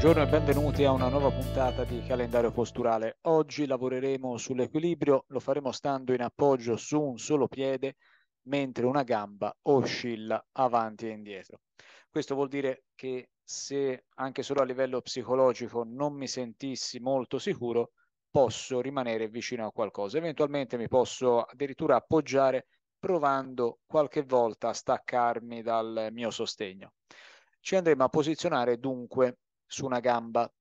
Buongiorno e benvenuti a una nuova puntata di calendario posturale. Oggi lavoreremo sull'equilibrio, lo faremo stando in appoggio su un solo piede mentre una gamba oscilla avanti e indietro. Questo vuol dire che se anche solo a livello psicologico non mi sentissi molto sicuro, posso rimanere vicino a qualcosa. Eventualmente mi posso addirittura appoggiare provando qualche volta a staccarmi dal mio sostegno. Ci andremo a posizionare dunque su una gamba.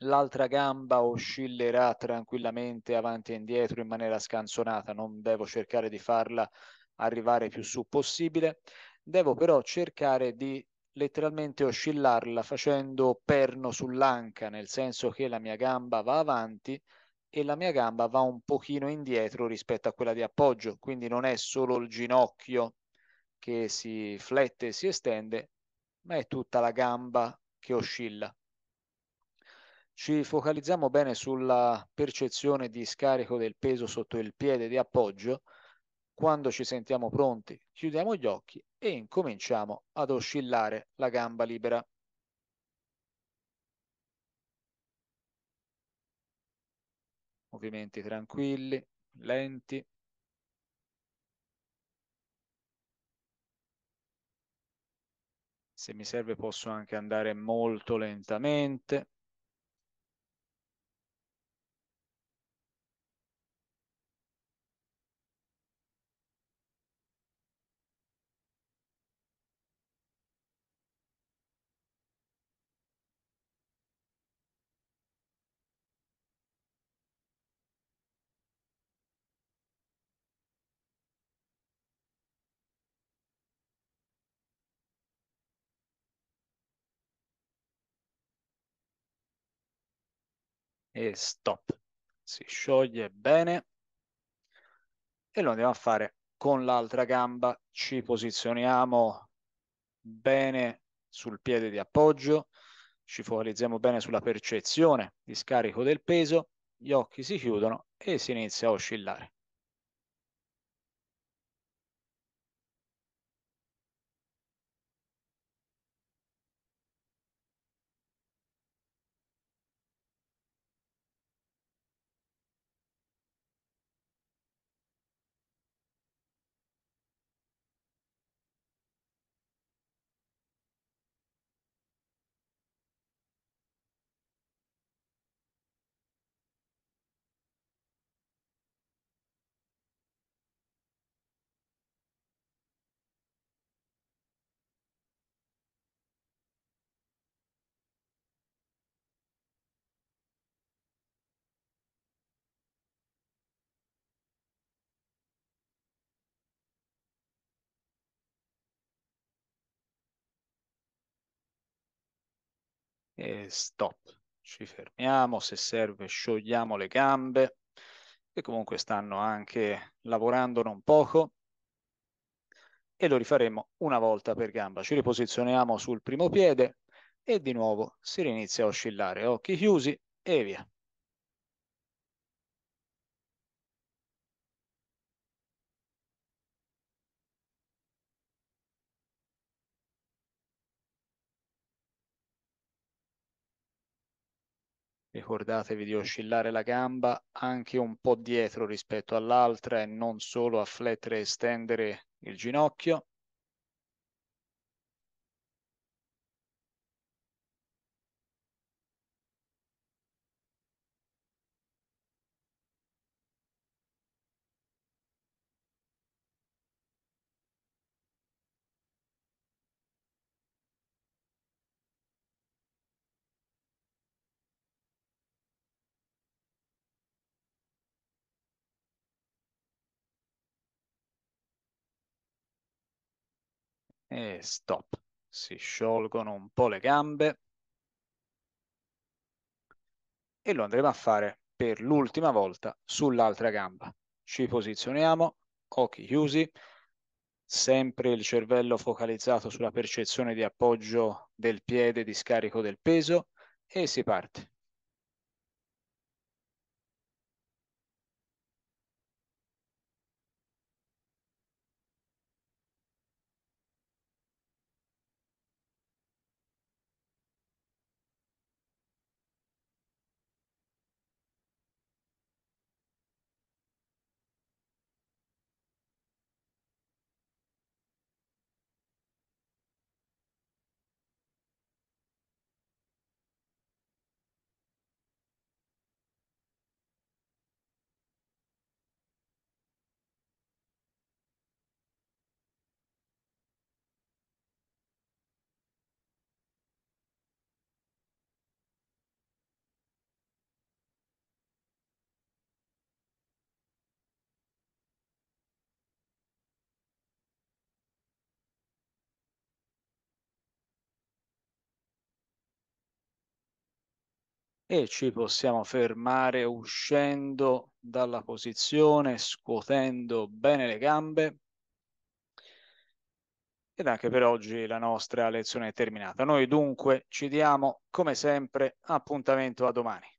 L'altra gamba oscillerà tranquillamente avanti e indietro in maniera scansonata, non devo cercare di farla arrivare più su possibile, devo però cercare di letteralmente oscillarla facendo perno sull'anca, nel senso che la mia gamba va avanti e la mia gamba va un pochino indietro rispetto a quella di appoggio, quindi non è solo il ginocchio che si flette e si estende, ma è tutta la gamba che oscilla. Ci focalizziamo bene sulla percezione di scarico del peso sotto il piede di appoggio. Quando ci sentiamo pronti, chiudiamo gli occhi e incominciamo ad oscillare la gamba libera. Movimenti tranquilli, lenti. se mi serve posso anche andare molto lentamente e stop. Si scioglie bene e lo andiamo a fare con l'altra gamba. Ci posizioniamo bene sul piede di appoggio, ci focalizziamo bene sulla percezione di scarico del peso, gli occhi si chiudono e si inizia a oscillare. e stop, ci fermiamo, se serve sciogliamo le gambe, che comunque stanno anche lavorando non poco, e lo rifaremo una volta per gamba. Ci riposizioniamo sul primo piede e di nuovo si rinizia a oscillare, occhi chiusi e via. ricordatevi di oscillare la gamba anche un po' dietro rispetto all'altra e non solo a flettere e stendere il ginocchio. E stop. Si sciolgono un po' le gambe. E lo andremo a fare per l'ultima volta sull'altra gamba. Ci posizioniamo, occhi chiusi, sempre il cervello focalizzato sulla percezione di appoggio del piede di scarico del peso e si parte. e ci possiamo fermare uscendo dalla posizione, scuotendo bene le gambe. Ed anche per oggi la nostra lezione è terminata. Noi dunque ci diamo, come sempre, appuntamento a domani.